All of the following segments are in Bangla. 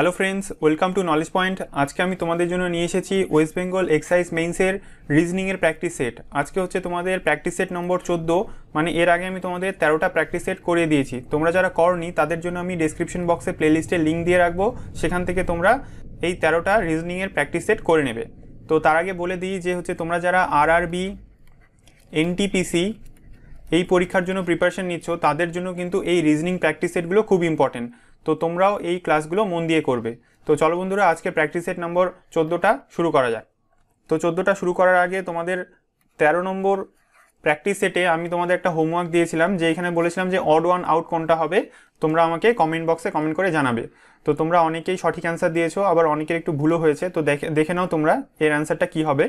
hello friends welcome to knowledge point আজকে আমি তোমাদের জন্য নিয়ে এসেছি ওয়েস্ট বেঙ্গল এক্সাইজ মেইন্সের রিজনিংয়ের প্র্যাকটিস সেট আজকে হচ্ছে তোমাদের প্র্যাকটিস সেট নম্বর চোদ্দো মানে এর আগে আমি তোমাদের তেরোটা প্র্যাকটিস সেট করিয়ে দিয়েছি তোমরা যারা করনি তাদের জন্য আমি ডিসক্রিপশন বক্সে প্লেলিস্টের লিঙ্ক দিয়ে রাখবো সেখান থেকে তোমরা এই তেরোটা রিজনিংয়ের প্র্যাকটিস সেট করে নেবে তো তার আগে বলে দিই যে হচ্ছে তোমরা যারা আর আরআরবি এনটিপিসি এই পরীক্ষার জন্য প্রিপারেশন নিচ্ছ তাদের জন্য কিন্তু এই রিজনিং প্র্যাকটিস সেটগুলো খুব ইম্পর্টেন্ট তো তোমরাও এই ক্লাসগুলো মন দিয়ে করবে তো চলো বন্ধুরা আজকে প্র্যাকটিস সেট নম্বর চোদ্দোটা শুরু করা যাক তো চোদ্দোটা শুরু করার আগে তোমাদের ১৩ নম্বর প্র্যাকটিস সেটে আমি তোমাদের একটা হোমওয়ার্ক দিয়েছিলাম যে এখানে বলেছিলাম যে অড ওয়ান আউট কোনটা হবে তোমরা আমাকে কমেন্ট বক্সে কমেন্ট করে জানাবে তো তোমরা অনেকেই সঠিক অ্যান্সার দিয়েছো আবার অনেকের একটু ভুলও হয়েছে তো দেখে দেখে নাও তোমরা এর অ্যান্সারটা কী হবে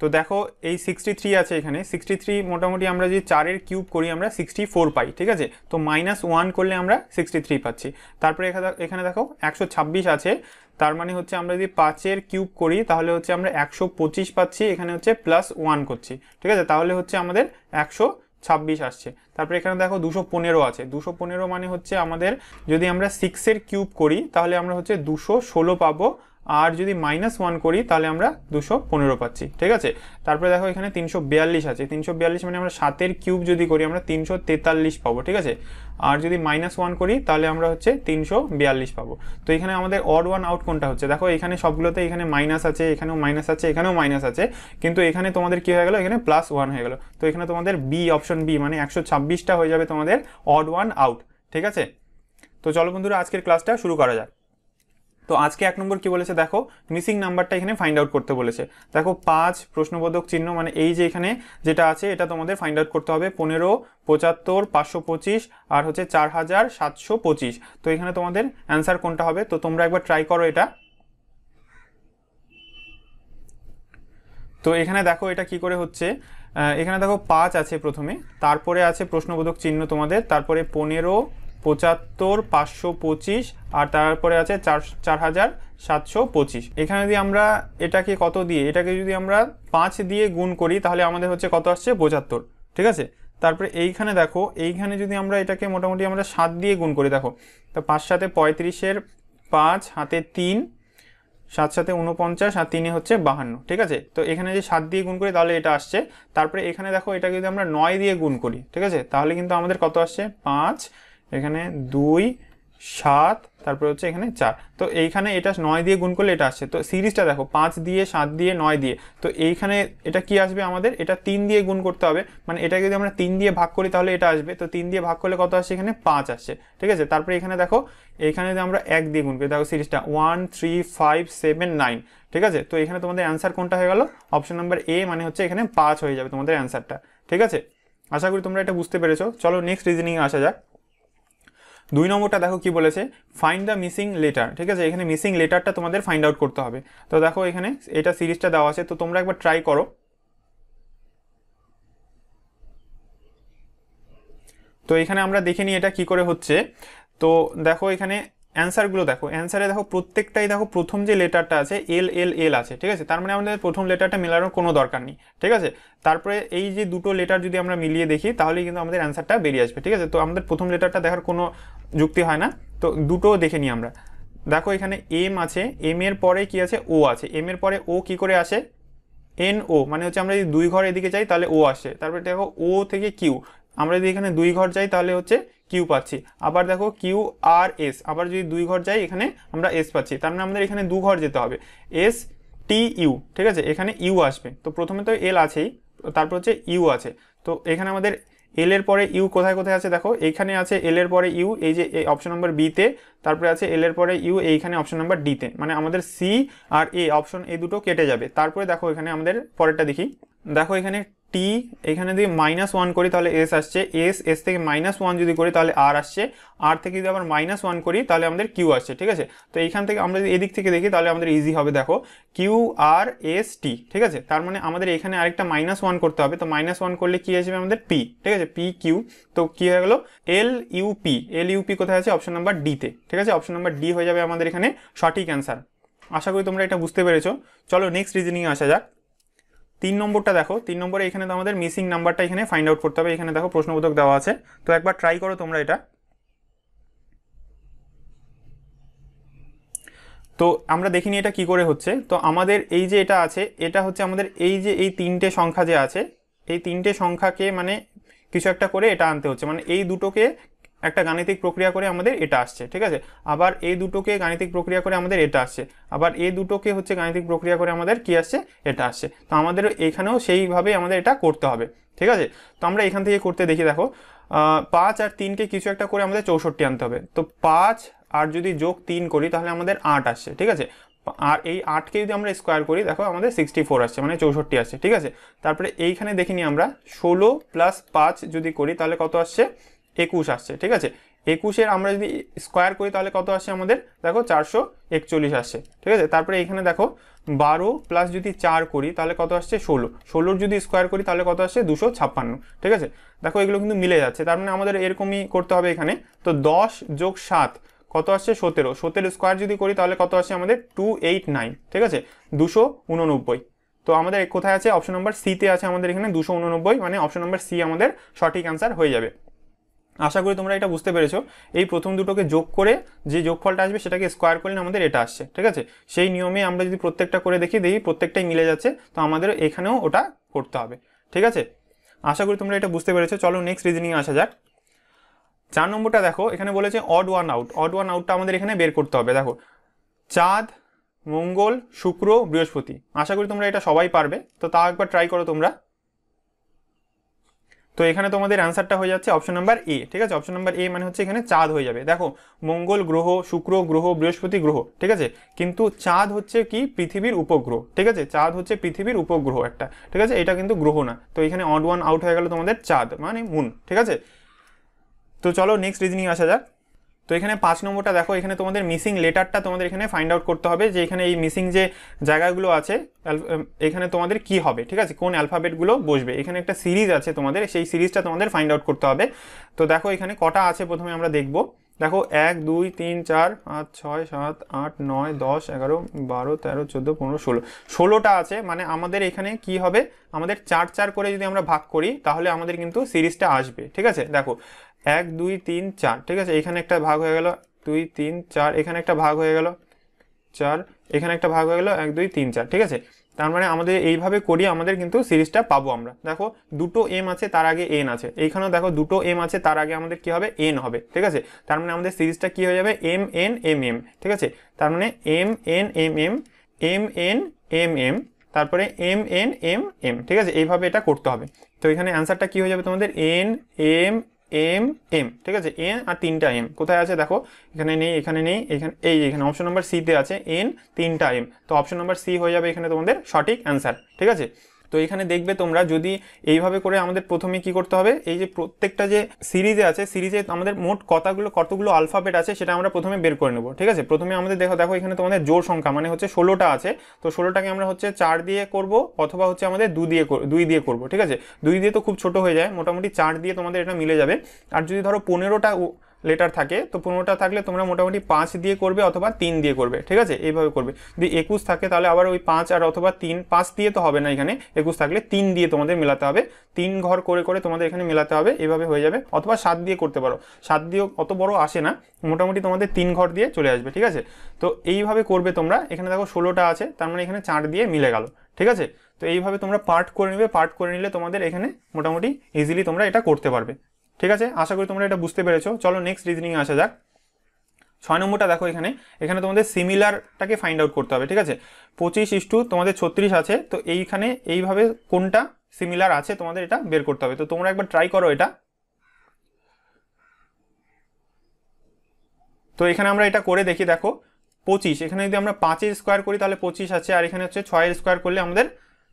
তো দেখো এই সিক্সটি থ্রি আছে এখানে সিক্সটি থ্রি মোটামুটি আমরা যদি চারের কিউব করি আমরা সিক্সটি ফোর পাই ঠিক আছে তো মাইনাস ওয়ান করলে আমরা সিক্সটি থ্রি পাচ্ছি তারপরে এখানে দেখো একশো ছাব্বিশ আছে তার মানে হচ্ছে আমরা যদি পাঁচের কিউব করি তাহলে হচ্ছে আমরা একশো পঁচিশ পাচ্ছি এখানে হচ্ছে প্লাস ওয়ান করছি ঠিক আছে তাহলে হচ্ছে আমাদের একশো ছাব্বিশ আসছে তারপরে এখানে দেখো দুশো পনেরো আছে দুশো পনেরো মানে হচ্ছে আমাদের যদি আমরা সিক্সের কিউব করি তাহলে আমরা হচ্ছে দুশো ষোলো পাবো আর যদি মাইনাস ওয়ান করি তাহলে আমরা দুশো পনেরো পাচ্ছি ঠিক আছে তারপরে দেখো এখানে তিনশো বিয়াল্লিশ আছে তিনশো বিয়াল্লিশ মানে আমরা সাতের কিউব যদি করি আমরা তিনশো তেতাল্লিশ পাবো ঠিক আছে আর যদি মাইনাস ওয়ান করি তাহলে আমরা হচ্ছে তিনশো বিয়াল্লিশ পাবো তো এখানে আমাদের অড ওয়ান আউট কোনটা হচ্ছে দেখো এখানে সবগুলোতে এখানে মাইনাস আছে এখানেও মাইনাস আছে এখানেও মাইনাস আছে কিন্তু এখানে তোমাদের কি হয়ে গেলো এখানে প্লাস ওয়ান হয়ে গেলো তো এখানে তোমাদের বি অপশন বি মানে একশো ছাব্বিশটা হয়ে যাবে তোমাদের অড ওয়ান আউট ঠিক আছে তো চলো বন্ধুরা আজকের ক্লাসটা শুরু করা যাক তো আজকে এক নম্বর কি বলেছে দেখো মিসিং নাম্বারটা এখানে ফাইন্ড আউট করতে বলেছে দেখো পাঁচ প্রশ্নবোধক চিহ্ন মানে এই যে এখানে যেটা আছে এটা তোমাদের ফাইন্ড আউট করতে হবে পনেরো পঁচাত্তর পাঁচশো পঁচিশ আর হচ্ছে চার হাজার সাতশো পঁচিশ তো এখানে তোমাদের অ্যান্সার কোনটা হবে তো তোমরা একবার ট্রাই করো এটা তো এখানে দেখো এটা কি করে হচ্ছে এখানে দেখো পাঁচ আছে প্রথমে তারপরে আছে প্রশ্নবোধক চিহ্ন তোমাদের তারপরে পনেরো পঁচাত্তর পাঁচশো পঁচিশ আর তারপরে আছে চার চার হাজার সাতশো পঁচিশ এখানে যদি আমরা এটাকে কত দিয়ে এটাকে যদি আমরা পাঁচ দিয়ে গুণ করি তাহলে আমাদের হচ্ছে কত আসছে পঁচাত্তর ঠিক আছে তারপরে এইখানে দেখো এইখানে যদি আমরা এটাকে মোটামুটি আমরা সাত দিয়ে গুণ করি দেখো তো পাঁচ সাথে পঁয়ত্রিশের পাঁচ হাতে তিন সাত সাথে উনপঞ্চাশ আর তিনে হচ্ছে বাহান্ন ঠিক আছে তো এখানে যে সাত দিয়ে গুণ করি তাহলে এটা আসছে তারপরে এখানে দেখো এটাকে যদি আমরা নয় দিয়ে গুণ করি ঠিক আছে তাহলে কিন্তু আমাদের কত আসছে পাঁচ এখানে দুই সাত তারপরে হচ্ছে এখানে চার তো এইখানে এটা নয় দিয়ে গুণ করলে এটা আসছে তো সিরিজটা দেখো পাঁচ দিয়ে সাত দিয়ে নয় দিয়ে তো এইখানে এটা কি আসবে আমাদের এটা তিন দিয়ে গুণ করতে হবে মানে এটাকে যদি আমরা তিন দিয়ে ভাগ করি তাহলে এটা আসবে তো তিন দিয়ে ভাগ করলে কত আসছে এখানে পাঁচ আসছে ঠিক আছে তারপরে এখানে দেখো এইখানে যদি আমরা এক দিয়ে গুণ করি দেখো সিরিজটা one three five seven nine ঠিক আছে তো এখানে তোমাদের অ্যান্সার কোনটা হয়ে গেল অপশন নাম্বার এ মানে হচ্ছে এখানে পাঁচ হয়ে যাবে তোমাদের অ্যান্সারটা ঠিক আছে আশা করি তোমরা এটা বুঝতে পেরেছো চলো নেক্সট রিজনিংয়ে আসা যাক দুই নম্বরটা দেখো কি বলেছে ফাইন্ড দ্য মিসিং লেটার ঠিক আছে এখানে মিসিং লেটারটা তোমাদের ফাইন্ড আউট করতে হবে তো দেখো এখানে এটা সিরিজটা দেওয়া আছে তো তোমরা একবার ট্রাই করো তো এখানে আমরা দেখে নিই এটা কি করে হচ্ছে তো দেখো এখানে অ্যান্সারগুলো দেখো অ্যান্সারে দেখো প্রত্যেকটাই দেখো প্রথম যে লেটারটা আছে এল এল এল আছে ঠিক আছে তার মানে আমাদের প্রথম লেটারটা মেলানোর কোনো দরকার নেই ঠিক আছে তারপরে এই যে দুটো লেটার যদি আমরা মিলিয়ে দেখি তাহলেই কিন্তু আমাদের অ্যান্সারটা বেরিয়ে আসবে ঠিক আছে তো আমাদের প্রথম লেটারটা দেখার কোনো যুক্তি হয় না তো দুটো দেখে নিই আমরা দেখো এখানে এম আছে এম এর পরে কি আছে ও আছে এম এর পরে ও কি করে আসে এন ও মানে হচ্ছে আমরা যদি দুই ঘর এদিকে যাই তাহলে ও আসে তারপরে দেখো ও থেকে কিউ আমরা যদি এখানে দুই ঘর যাই তাহলে হচ্ছে কিউ পাচ্ছি আবার দেখো কিউ আর এস আবার যদি দুই ঘর যাই এখানে আমরা এস পাচ্ছি তার মানে আমাদের এখানে দু ঘর যেতে হবে এস টি ইউ ঠিক আছে এখানে ইউ আসবে তো প্রথমে তো এল আছেই তারপর হচ্ছে ইউ আছে তো এখানে আমাদের এল এর পরে ইউ কোথায় কোথায় আছে দেখো এখানে আছে এল এর পরে ইউ এই যে অপশন নম্বর বিতে তারপরে আছে এল এর পরে ইউ এইখানে অপশন নম্বর ডিতে মানে আমাদের সি আর এ অপশন এই দুটো কেটে যাবে তারপরে দেখো এখানে আমাদের পরেরটা দেখি দেখো এখানে টি এখানে যদি মাইনাস ওয়ান করি তাহলে এস আসছে এস এস থেকে মাইনাস ওয়ান যদি করি তাহলে আর আসছে আর থেকে যদি আবার মাইনাস ওয়ান করি তাহলে আমাদের কিউ আসছে ঠিক আছে তো এখান থেকে আমরা যদি এদিক থেকে দেখি তাহলে আমাদের ইজি হবে দেখো কিউ আর এস টি ঠিক আছে তার মানে আমাদের এখানে আরেকটা মাইনাস ওয়ান করতে হবে তো মাইনাস ওয়ান করলে কি আসবে আমাদের পি ঠিক আছে পি কিউ তো কি হয়ে গেলো এল ইউপি এল ইউপি কোথায় আছে অপশন নাম্বার ডিতে ঠিক আছে অপশন নাম্বার ডি হয়ে যাবে আমাদের এখানে সঠিক অ্যান্সার আশা করি তোমরা এটা বুঝতে পেরেছো চলো নেক্সট রিজনিংয়ে আসা যাক তিন নম্বরটা দেখো তিন নম্বরে এখানে তো আমাদের মিসিং নাম্বারটা এখানে ফাইন্ড আউট করতে হবে এখানে দেখো প্রশ্নবোধক দেওয়া আছে তো একবার ট্রাই করো তোমরা এটা তো আমরা দেখিনি এটা কি করে হচ্ছে তো আমাদের এই যে এটা আছে এটা হচ্ছে আমাদের এই যে এই তিনটে সংখ্যা যে আছে এই তিনটে সংখ্যাকে মানে কিছু একটা করে এটা আনতে হচ্ছে মানে এই দুটোকে একটা গাণিতিক প্রক্রিয়া করে আমাদের এটা আসছে ঠিক আছে আবার এই দুটোকে গাণিতিক প্রক্রিয়া করে আমাদের এটা আসছে আবার এই দুটোকে হচ্ছে গাণিতিক প্রক্রিয়া করে আমাদের কি আসছে এটা আসছে তো আমাদের এইখানেও সেইভাবে আমাদের এটা করতে হবে ঠিক আছে তো আমরা এখান থেকে করতে দেখি দেখো পাঁচ আর তিনকে কিছু একটা করে আমাদের চৌষট্টি আনতে হবে তো পাঁচ আর যদি যোগ তিন করি তাহলে আমাদের আট আসছে ঠিক আছে আর এই আটকে যদি আমরা স্কোয়ার করি দেখো আমাদের সিক্সটি ফোর আসছে মানে চৌষট্টি আসছে ঠিক আছে তারপরে এইখানে দেখিনি আমরা ষোলো প্লাস পাঁচ যদি করি তাহলে কত আসছে একুশ আসছে ঠিক আছে একুশের আমরা যদি স্কোয়ার করি তাহলে কত আসে আমাদের দেখো চারশো একচল্লিশ আসছে ঠিক আছে তারপরে এখানে দেখো বারো প্লাস যদি চার করি তাহলে কত আসছে ষোলো ষোলোর যদি স্কোয়ার করি তাহলে কত আসছে দুশো ছাপ্পান্ন ঠিক আছে দেখো এগুলো কিন্তু মিলে যাচ্ছে তার মানে আমাদের এরকমই করতে হবে এখানে তো দশ যোগ সাত কত আসছে সতেরো সতেরো স্কোয়ার যদি করি তাহলে কত আসে আমাদের টু এইট নাইন ঠিক আছে দুশো উননব্বই তো আমাদের কোথায় আছে অপশন নম্বর সিতে আছে আমাদের এখানে দুশো উননব্বই মানে অপশন নম্বর সি আমাদের সঠিক অ্যান্সার হয়ে যাবে আশা করি তোমরা এটা বুঝতে পেরেছো এই প্রথম দুটোকে যোগ করে যে যোগফলটা আসবে সেটাকে স্কোয়ার করলে আমাদের এটা আসছে ঠিক আছে সেই নিয়মে আমরা যদি প্রত্যেকটা করে দেখি দেখি প্রত্যেকটাই মিলে যাচ্ছে তো আমাদের এখানেও ওটা করতে হবে ঠিক আছে আশা করি তোমরা এটা বুঝতে পেরেছো চলো নেক্সট রিজনিংয়ে আসা যাক চার নম্বরটা দেখো এখানে বলেছে odd one out odd one আউটটা আমাদের এখানে বের করতে হবে দেখো চাঁদ মঙ্গল শুক্র বৃহস্পতি আশা করি তোমরা এটা সবাই পারবে তো তা একবার ট্রাই করো তোমরা তো এখানে তোমাদের অ্যান্সারটা হয়ে যাচ্ছে অপশন নাম্বার এ ঠিক আছে অপশন নাম্বার এ মানে হচ্ছে এখানে চাঁদ হয়ে যাবে দেখো মঙ্গল গ্রহ শুক্র গ্রহ বৃহস্পতি গ্রহ ঠিক আছে কিন্তু চাঁদ হচ্ছে কি পৃথিবীর উপগ্রহ ঠিক আছে চাঁদ হচ্ছে পৃথিবীর উপগ্রহ একটা ঠিক আছে এটা কিন্তু গ্রহ না তো এখানে অড ওয়ান আউট হয়ে গেল তোমাদের চাঁদ মানে মুন ঠিক আছে তো চলো নেক্সট রিজনিং আসা যাক তো এখানে পাঁচ নম্বরটা দেখো এখানে তোমাদের মিসিং লেটারটা তোমাদের এখানে ফাইন্ড আউট করতে হবে যে এখানে এই মিসিং যে জায়গাগুলো আছে এখানে তোমাদের কি হবে ঠিক আছে কোন অ্যালফাবেটগুলো বসবে এখানে একটা সিরিজ আছে তোমাদের সেই সিরিজটা তোমাদের ফাইন্ড আউট করতে হবে তো দেখো এখানে কটা আছে প্রথমে আমরা দেখব দেখো এক দুই তিন চার পাঁচ ছয় সাত আট নয় দশ এগারো বারো তেরো চোদ্দো পনেরো ষোলো ষোলোটা আছে মানে আমাদের এখানে কি হবে আমাদের চার চার করে যদি আমরা ভাগ করি তাহলে আমাদের কিন্তু সিরিজটা আসবে ঠিক আছে দেখো এক দুই তিন চার ঠিক আছে এখানে একটা ভাগ হয়ে গেল দুই তিন চার এখানে একটা ভাগ হয়ে গেল চার এখানে একটা ভাগ হয়ে গেল এক দুই তিন চার ঠিক আছে তার মানে আমাদের এইভাবে করি আমাদের কিন্তু সিরিজটা পাবো আমরা দেখো দুটো এম আছে তার আগে এন আছে এইখানেও দেখো দুটো এম আছে তার আগে আমাদের কি হবে এন হবে ঠিক আছে তার মানে আমাদের সিরিজটা কি হয়ে যাবে এম এন এম এম ঠিক আছে তার মানে M N M M M N M M তারপরে এম এন এম এম ঠিক আছে এইভাবে এটা করতে হবে তো এখানে অ্যান্সারটা কি হয়ে যাবে তোমাদের এন এম এম এম ঠিক আছে এন আর তিনটা এম কোথায় আছে দেখো এখানে নেই এখানে নেই এখানে এই এখানে অপশন নাম্বার সিতে আছে এন তিনটা এম তো অপশন নাম্বার সি হয়ে যাবে এখানে তোমাদের সঠিক অ্যান্সার ঠিক আছে তো এখানে দেখবে তোমরা যদি এইভাবে করে আমাদের প্রথমে কি করতে হবে এই যে প্রত্যেকটা যে সিরিজে আছে সিরিজে আমাদের মোট কতাগুলো কতগুলো আলফাবেট আছে সেটা আমরা প্রথমে বের করে নেবো ঠিক আছে প্রথমে আমাদের দেখো দেখো এখানে তোমাদের জোর সংখ্যা মানে হচ্ছে ষোলোটা আছে তো ষোলোটাকে আমরা হচ্ছে চার দিয়ে করব অথবা হচ্ছে আমাদের দু দিয়ে দুই দিয়ে করব ঠিক আছে দুই দিয়ে তো খুব ছোট হয়ে যায় মোটামুটি চার দিয়ে তোমাদের এটা মিলে যাবে আর যদি ধরো পনেরোটা লেটার থাকে তো পনেরোটা থাকলে তোমরা মোটামুটি পাঁচ দিয়ে করবে অথবা তিন দিয়ে করবে ঠিক আছে এইভাবে করবে যদি একুশ থাকে তাহলে আবার ওই পাঁচ আর অথবা তিন পাঁচ দিয়ে তো হবে না এখানে একুশ থাকলে তিন দিয়ে তোমাদের মেলাতে হবে তিন ঘর করে করে তোমাদের এখানে মেলাতে হবে এভাবে হয়ে যাবে অথবা সাত দিয়ে করতে পারো সাত দিয়েও অত বড় আসে না মোটামুটি তোমাদের তিন ঘর দিয়ে চলে আসবে ঠিক আছে তো এইভাবে করবে তোমরা এখানে দেখো ষোলোটা আছে তার মানে এখানে চার দিয়ে মিলে গেল ঠিক আছে তো এইভাবে তোমরা পার্ট করে নেবে পার্ট করে নিলে তোমাদের এখানে মোটামুটি ইজিলি তোমরা এটা করতে পারবে ঠিক আছে আশা করি তোমরা এটা বুঝতে পেরেছো চলো নেক্সট রিজনিংয়ে আসা যাক ছয় নম্বরটা দেখো এখানে এখানে তোমাদের সিমিলারটাকে ফাইন্ড আউট করতে হবে ঠিক আছে পঁচিশ ইস্টু তোমাদের ছত্রিশ আছে তো এইখানে এইভাবে কোনটা সিমিলার আছে তোমাদের এটা বের করতে হবে তো তোমরা একবার ট্রাই করো এটা তো এখানে আমরা এটা করে দেখি দেখো পঁচিশ এখানে যদি আমরা পাঁচের স্কোয়ার করি তাহলে পঁচিশ আছে আর এখানে হচ্ছে ছয়ের স্কোয়ার করলে আমাদের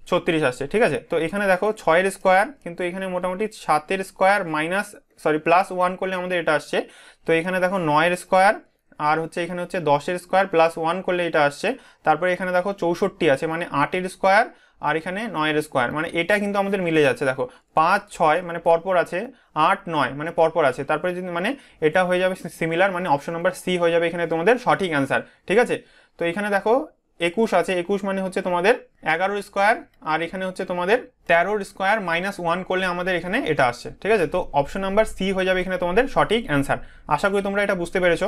ছত্রিশ আসছে ঠিক আছে তো এখানে দেখো ছয়ের স্কোয়ার কিন্তু এখানে মোটামুটি সাতের square minus sorry plus one করলে আমাদের এটা আসছে তো এখানে দেখো নয়ের স্কোয়ার আর হচ্ছে এখানে হচ্ছে দশের স্কোয়ার প্লাস ওয়ান করলে এটা আসছে তারপরে এখানে দেখো চৌষট্টি আছে মানে আটের স্কোয়ার আর এখানে নয়ের স্কোয়ার মানে এটা কিন্তু আমাদের মিলে যাচ্ছে দেখো পাঁচ ছয় মানে পরপর আছে আট নয় মানে পরপর আছে তারপরে যদি মানে এটা হয়ে যাবে সিমিলার মানে অপশন নাম্বার সি হয়ে যাবে এখানে তোমাদের সঠিক অ্যান্সার ঠিক আছে তো এখানে দেখো একুশ আছে একুশ মানে হচ্ছে তোমাদের এগারো স্কোয়ার আর এখানে হচ্ছে তোমাদের তেরোর স্কোয়ার মাইনাস ওয়ান করলে আমাদের এখানে এটা আসছে ঠিক আছে তো অপশন নাম্বার সি হয়ে যাবে এখানে তোমাদের সঠিক অ্যান্সার আশা করি তোমরা এটা বুঝতে পেরেছো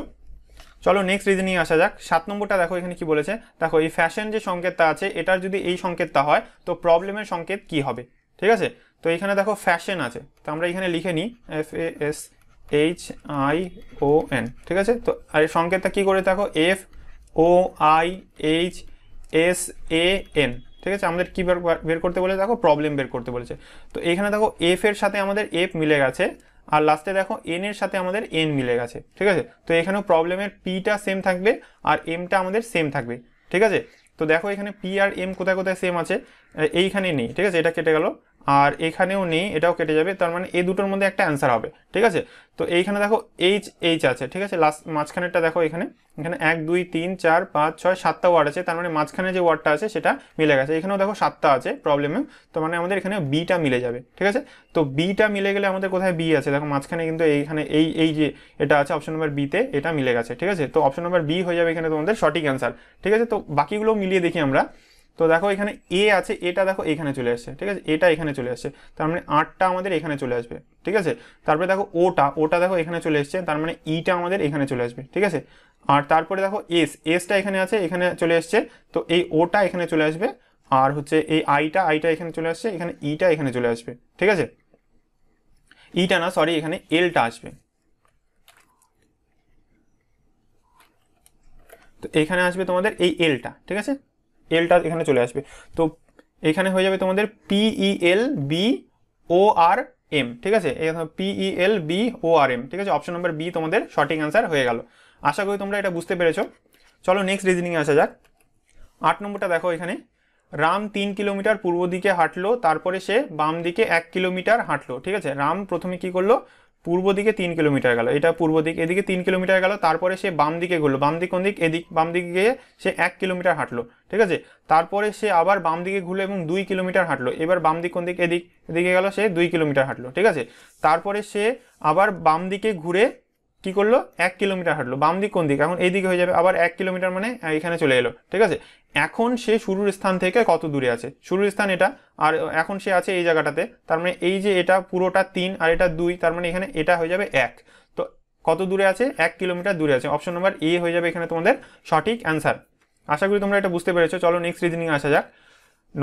চলো নেক্সট রিজনিং আসা যাক সাত নম্বরটা দেখো এখানে কি বলেছে দেখো এই ফ্যাশন যে সংকেতটা আছে এটার যদি এই সংকেতটা হয় তো প্রবলেমের সংকেত কি হবে ঠিক আছে তো এখানে দেখো ফ্যাশন আছে তো আমরা এখানে লিখে নিই F A S H I O N ঠিক আছে তো আর সংকেতটা কী করে দেখো F O I H S A N ঠিক আছে আমাদের কী বের করতে বলেছে দেখো প্রবলেম বের করতে বলেছে তো এখানে দেখো এফ এর সাথে আমাদের এফ মিলে গেছে আর লাস্টে দেখো এন এর সাথে আমাদের এন মিলে গেছে ঠিক আছে তো এখানেও প্রবলেমের পিটা সেম থাকবে আর এমটা আমাদের সেম থাকবে ঠিক আছে তো দেখো এখানে পি আর এম কোথায় কোথায় সেম আছে এইখানে নেই ঠিক আছে এটা কেটে গেল আর এখানেও নেই এটাও কেটে যাবে তার মানে এই দুটোর মধ্যে একটা অ্যান্সার হবে ঠিক আছে তো এইখানে দেখো এইচ এইচ আছে ঠিক আছে লাস্ট মাঝখানেরটা দেখো এখানে এখানে এক দুই তিন চার পাঁচ ছয় সাতটা ওয়ার্ড আছে তার মানে মাঝখানে যে ওয়ার্ডটা আছে সেটা মিলে গেছে এখানেও দেখো সাতটা আছে প্রবলেমে তো মানে আমাদের এখানে বিটা মিলে যাবে ঠিক আছে তো বিটা মিলে গেলে আমাদের কোথায় বি আছে দেখো মাঝখানে কিন্তু এইখানে এই এই যে এটা আছে অপশন নম্বর বিতে এটা মিলে গেছে ঠিক আছে তো অপশন নম্বর বি হয়ে যাবে এখানে তোমাদের সঠিক অ্যান্সার ঠিক আছে তো বাকিগুলো মিলিয়ে দেখি আমরা তো দেখো এখানে এ আছে এটা দেখো এখানে চলে আসছে ঠিক আছে এটা এখানে চলে আসছে তার মানে আটটা আমাদের এখানে চলে আসবে ঠিক আছে তারপরে দেখো ওটা ওটা দেখো এখানে চলে এসছে তার মানে ইটা e আমাদের এখানে চলে আসবে ঠিক আছে আর তারপরে দেখো এস এসটা এখানে আছে এখানে চলে এসছে তো এই ওটা এখানে চলে আসবে আর হচ্ছে এই আইটা আইটা এখানে চলে আসছে এখানে ইটা e এখানে চলে আসবে ঠিক আছে ইটা e না সরি এখানে এলটা আসবে তো এখানে আসবে তোমাদের এই এলটা ঠিক আছে এলটা এখানে চলে আসবে তো এখানে হয়ে যাবে তোমাদের P E L B O R M ঠিক আছে এখানে পিই L B O R M ঠিক আছে অপশন নাম্বার বি তোমাদের সঠিক অ্যান্সার হয়ে গেল আশা করি তোমরা এটা বুঝতে পেরেছো চলো নেক্সট রিজনিংয়ে আসা যাক আট নম্বরটা দেখো এখানে রাম তিন কিলোমিটার পূর্ব দিকে হাঁটলো তারপরে সে বাম দিকে এক কিলোমিটার হাঁটলো ঠিক আছে রাম প্রথমে কি করলো পূর্ব দিকে তিন কিলোমিটার গেল এটা পূর্ব দিক এদিকে তিন কিলোমিটার গেল তারপরে সে বাম দিকে ঘুরলো বাম দিক কোন দিক এদিক বাম দিকে গিয়ে সে এক কিলোমিটার হাঁটলো ঠিক আছে তারপরে সে আবার বাম দিকে ঘুরলো এবং দুই কিলোমিটার হাঁটলো এবার বাম দিক কোন দিক এদিক এদিকে গেল সে দুই কিলোমিটার হাঁটলো ঠিক আছে তারপরে সে আবার বাম দিকে ঘুরে কি করলো এক কিলোমিটার হাঁটলো বাম দিক কোন দিক এখন এই দিকে হয়ে যাবে আবার এক কিলোমিটার মানে এখানে চলে এলো ঠিক আছে এখন সে শুরুর স্থান থেকে কত দূরে আছে শুরুর স্থান এটা আর এখন সে আছে এই জায়গাটাতে তার মানে এই যে এটা পুরোটা তিন আর এটা দুই তার মানে এখানে এটা হয়ে যাবে এক তো কত দূরে আছে এক কিলোমিটার দূরে আছে অপশন নাম্বার এ হয়ে যাবে এখানে তোমাদের সঠিক অ্যান্সার আশা করি তোমরা এটা বুঝতে পেরেছো চলো নেক্সট রিজনিং আসা যাক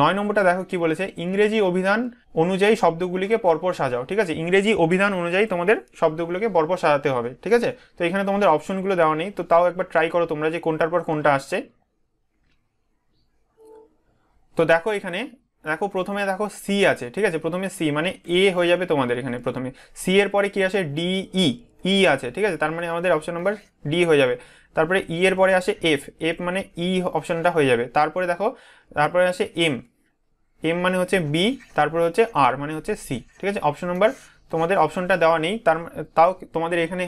নয় নম্বরটা দেখো কি বলেছে ইংরেজি অভিধান অনুযায়ী শব্দগুলিকে পরপর সাজাও ঠিক আছে ইংরেজি অভিধান অনুযায়ী তোমাদের শব্দগুলোকে পরপর সাজাতে হবে ঠিক আছে তো এখানে তোমাদের অপশনগুলো দেওয়া নেই তো তাও একবার ট্রাই করো তোমরা যে কোনটার পর কোনটা আসছে তো দেখো এখানে দেখো প্রথমে দেখো সি আছে ঠিক আছে প্রথমে সি মানে এ হয়ে যাবে তোমাদের এখানে প্রথমে সি এর পরে কি আসে ডি ই ই আছে ঠিক আছে তার মানে আমাদের অপশন নম্বর ডি হয়ে যাবে তারপরে ই e এর পরে আসে এফ এফ মানে ই e অপশনটা হয়ে যাবে তারপরে দেখো তারপরে আসে এম এম মানে হচ্ছে বি তারপরে হচ্ছে আর মানে হচ্ছে সি ঠিক আছে অপশন নাম্বার তোমাদের অপশনটা দেওয়া নেই তার তাও তোমাদের এখানে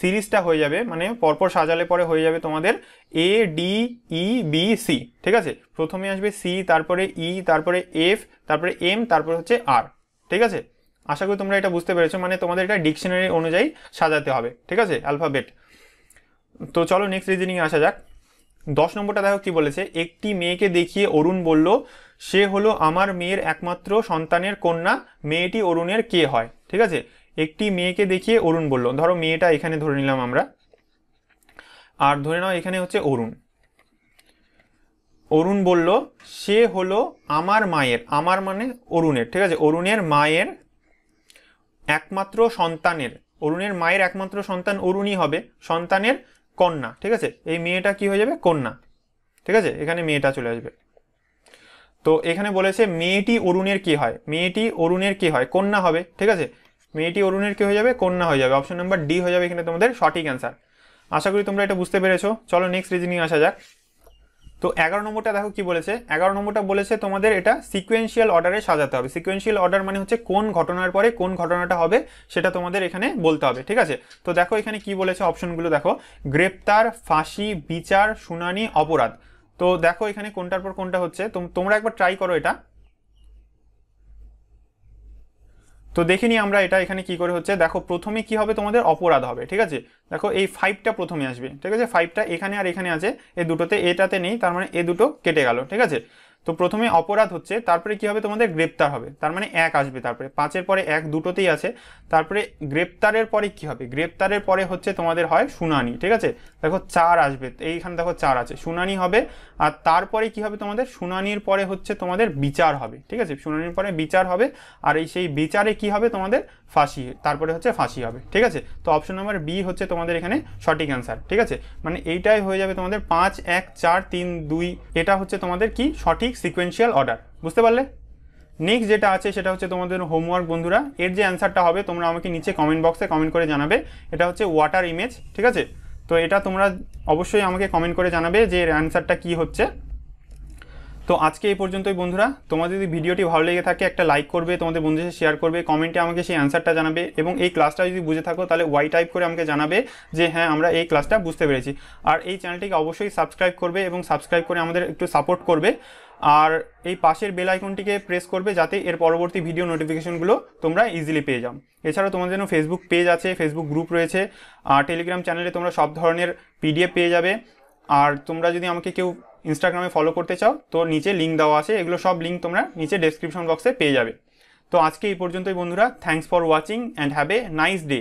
সিরিজটা হয়ে যাবে মানে পরপর সাজালে পরে হয়ে যাবে তোমাদের A D E B C ঠিক আছে প্রথমে আসবে সি তারপরে ই e, তারপরে এফ তারপরে এম তারপরে হচ্ছে আর ঠিক আছে আশা করি তোমরা এটা বুঝতে পেরেছো মানে তোমাদের এটা ডিকশনারি অনুযায়ী সাজাতে হবে ঠিক আছে অ্যালফাবেট তো চলো নেক্সট রিজনিং আসা যাক দশ নম্বরটা দেখো কি বলেছে একটি মেয়েকে দেখিয়ে অরুণ বলল সে হলো আমার মেয়ের একমাত্র সন্তানের কন্যা মেয়েটি অরুণের কে হয় ঠিক আছে একটি মেয়েকে দেখিয়ে অরুণ বলল ধরো মেয়েটা এখানে ধরে নিলাম আমরা আর ধরে নাও এখানে হচ্ছে অরুণ অরুণ বলল সে হলো আমার মায়ের আমার মানে অরুণের ঠিক আছে অরুণের মায়ের একমাত্র সন্তানের অরুণের মায়ের একমাত্র সন্তান অরুণই হবে সন্তানের কন্যা ঠিক আছে এই মেয়েটা কি হয়ে যাবে কন্যা ঠিক আছে এখানে মেয়েটা চলে আসবে তো এখানে বলেছে মেয়েটি অরুণের কি হয় মেয়েটি অরুণের কি হয় কন্যা হবে ঠিক আছে মেয়েটি অরুণের কি হয়ে যাবে কন্যা হয়ে যাবে অপশন নাম্বার ডি হয়ে যাবে এখানে তোমাদের সঠিক অ্যান্সার আশা করি তোমরা এটা বুঝতে পেরেছো চলো নেক্সট রিজনিং আসা যাক তো এগারো নম্বরটা দেখো কি বলেছে এগারো নম্বরটা বলেছে তোমাদের এটা সিকুয়েন্সিয়াল অর্ডারে সাজাতে হবে সিকুয়েন্সিয়াল অর্ডার মানে হচ্ছে কোন ঘটনার পরে কোন ঘটনাটা হবে সেটা তোমাদের এখানে বলতে হবে ঠিক আছে তো দেখো এখানে কি বলেছে অপশনগুলো দেখো গ্রেপ্তার ফাঁসি বিচার শুনানি অপরাধ তো দেখো এখানে কোনটার পর কোনটা হচ্ছে তোমরা একবার ট্রাই করো এটা তো দেখে নিই আমরা এটা এখানে কি করে হচ্ছে দেখো প্রথমে কি হবে তোমাদের অপরাধ হবে ঠিক আছে দেখো এই ফাইভটা প্রথমে আসবে ঠিক আছে ফাইভটা এখানে আর এখানে আছে এ দুটোতে এটাতে নেই তার মানে এ দুটো কেটে গেল ঠিক আছে তো প্রথমে অপরাধ হচ্ছে তারপরে কি হবে তোমাদের গ্রেপ্তার হবে তার মানে এক আসবে তারপরে পাঁচের পরে এক দুটোতেই আছে তারপরে গ্রেপ্তারের পরে কি হবে গ্রেপ্তারের পরে হচ্ছে তোমাদের হয় শুনানি ঠিক আছে দেখো চার আসবে এইখানে দেখো চার আছে শুনানি হবে আর তারপরে কি হবে তোমাদের শুনানির পরে হচ্ছে তোমাদের বিচার হবে ঠিক আছে শুনানির পরে বিচার হবে আর এই সেই বিচারে কি হবে তোমাদের ফাঁসি তারপরে হচ্ছে ফাঁসি হবে ঠিক আছে তো অপশন নাম্বার বি হচ্ছে তোমাদের এখানে সঠিক অ্যান্সার ঠিক আছে মানে এইটাই হয়ে যাবে তোমাদের পাঁচ এক চার তিন দুই এটা হচ্ছে তোমাদের কি সঠিক সিকোয়েন্সিয়াল অর্ডার বুঝতে পারলে নেক্সট যেটা আছে সেটা হচ্ছে তোমাদের হোমওয়ার্ক বন্ধুরা এর যে অ্যান্সারটা হবে তোমরা আমাকে নিচে কমেন্ট বক্সে কমেন্ট করে জানাবে এটা হচ্ছে ওয়াটার ইমেজ ঠিক আছে তো এটা তোমরা অবশ্যই আমাকে কমেন্ট করে জানাবে যে এর অ্যান্সারটা কী হচ্ছে তো আজকে এই পর্যন্তই বন্ধুরা তোমাদের যদি ভিডিওটি ভালো লেগে থাকে একটা লাইক করবে তোমাদের বন্ধুদের শেয়ার করবে কমেন্টে আমাকে সেই অ্যান্সারটা জানাবে এবং এই ক্লাসটা যদি বুঝে থাকো তাহলে ওয়াই টাইপ করে আমাকে জানাবে যে হ্যাঁ আমরা এই ক্লাসটা বুঝতে পেরেছি আর এই চ্যানেলটিকে অবশ্যই সাবস্ক্রাইব করবে এবং সাবস্ক্রাইব করে আমাদের একটু সাপোর্ট করবে আর এই পাশের বেল আইকনটিকে প্রেস করবে যাতে এর পরবর্তী ভিডিও নোটিফিকেশনগুলো তোমরা ইজিলি পেয়ে যাও এছাড়াও তোমাদের জন্য ফেসবুক পেজ আছে ফেসবুক গ্রুপ রয়েছে আর টেলিগ্রাম চ্যানেলে তোমরা সব ধরনের পিডিএফ পেয়ে যাবে আর তোমরা যদি আমাকে কেউ ইনস্টাগ্রামে ফলো করতে চাও তো নিচে লিঙ্ক দেওয়া আছে এগুলো সব লিঙ্ক তোমরা নিচে ডেসক্রিপশন বক্সে পেয়ে যাবে তো আজকে এই পর্যন্তই বন্ধুরা thanks for watching and have a nice day